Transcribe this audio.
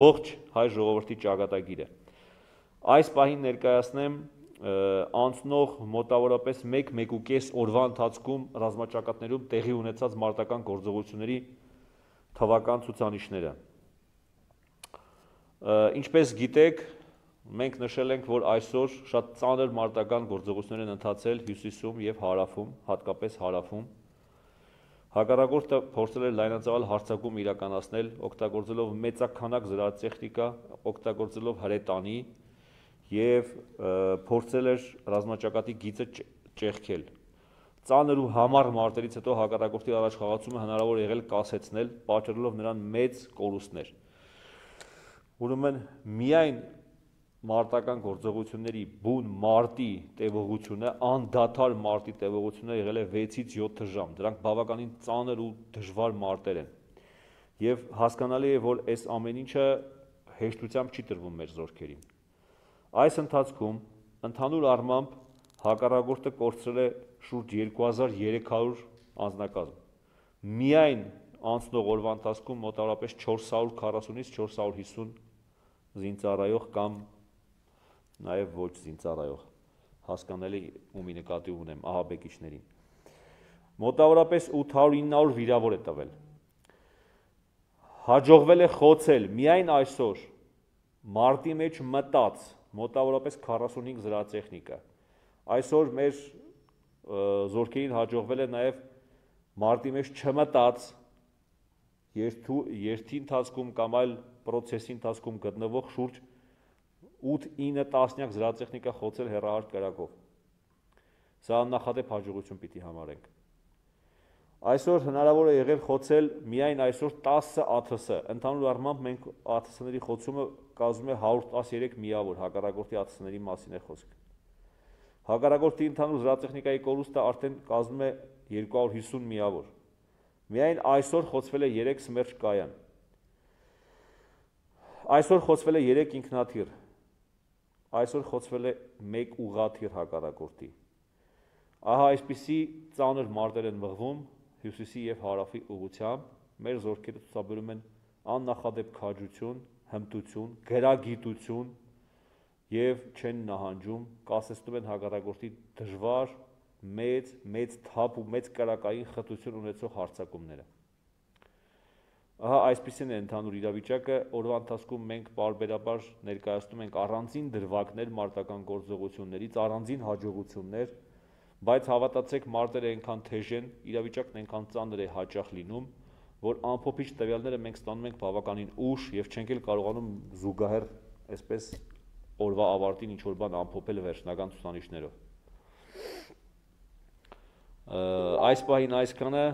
ողջ հայ ժողովրդի ճակատագիրը։ Այս պահին ներկայացնեմ անցնող մոտավորապես 1-1.5 օրվա ընթացքում ռազմաճակատներում տեղի ունեցած մարտական գործողությունների թվական ցուցանիշները։ Ինչպես գիտեք, մենք նշել ենք, որ այսօր շատ ծանր մարտական գործողություններ են ընթացել հյուսիսում եւ հարավում, հատկապես հարավում Հակառակորդը փորձել է լայնածավալ հարցակում իրականացնել, օգտագործելով մեծականակ զրահատեխնիկա, օգտագործելով հրետանի եւ փորձել էր ռազմաճակատի գիծը ճեղքել։ Ծանր ու համառ մարտերից հետո հակառակորդի առաջխաղացումը հնարավոր եղել կասեցնել, պատճառելով նրան մեծ կորուստներ։ Ուրեմն միայն մարտական գործողությունների բուն մարտի տևողությունը, անդադար մարտի տևողությունը եղել է 6-ից 7 ժամ։ Դրանք բավականին ծանր ու դժվար մարտեր են։ Եվ հասկանալի է, որ այս ամեն ինչը հեշտությամբ չի տրվում մեր զորքերին։ Այս ընթացքում ընդհանուր առմամբ հակառակորդը կորցրել է շուրջ 2300 անձնակազմ։ Միայն անցնող օրվա ընթացքում մոտավորապես 440-ից 450 զինծառայող կամ նաև ոչ զինծառայող։ Հասկանալի ումի նկատի ունեմ, ահաբեկիչներին։ Մոտավորապես 800-900 վիրավոր է տվել։ Հաջողվել է խոցել միայն այսօր մարտի մեջ մտած մոտավորապես 45 զրահտեխնիկա։ Այսօր մեր զորքերին հաջողվել է նաև մարտի մեջ չմտած երթու երթի ընթացքում կամ այլ process-ի ընթացքում գտնվող շուրջ 1 8-9 տասնյակ զրահատեխնիկա խոցել հերահար կրակով։ Սա աննախադեպ հաջողություն պիտի համարենք։ Այսօր հնարավոր է եղել խոցել միայն այսօր 10 ATS-ը։ Ընդհանուր առմամբ մենք ATS-ների խոցումը կազմում է 113 միավոր, հակառակորդի ATS-ների մասին է խոսքը։ Հակառակորդի ընդհանուր զրահատեխնիկայի կորուստը արդեն կազմում է 250 միավոր։ Միայն այսօր խոցվել է 3 սմերջ կայան։ Այսօր խոցվել է 3 ինքնաթիռ, այսօր խոցվել է մեկ ուղաթիռ հակառակորդի։ Ահա այսպիսի ծանր մարտեր են մղվում հյուսիսի եւ հարավի ուղությամբ, մեր զորքերը ցուցաբերում են աննախադեպ քաջություն, հմտություն, գրագիտություն եւ չեն նահանջում, կասեցնում են հակառակորդի դժվար մեծ մեծ թափ ու մեծ կարակային խտություն ունեցող հարցակումները։ Ահա այսպեսին է ընդհանուր իրավիճակը։ Օրվա ընթացքում մենք բարբերաբար ներկայացնում ենք առանձին դրվագներ մարտական գործողություններից, առանձին հաջողություններ, բայց հավատացեք, մարտերը այնքան թեժ են, իրավիճակն այնքան ծանր է հաճախ լինում, որ ամփոփիչ տվյալները մենք ստանում ենք բավականին ուշ եւ չենք էլ կարողանում զուգահեռ այսպես օրվա ավարտին ինչ որ բան ամփոփել վերջնական ցուցանիշներով։ Այս պահին այսքանը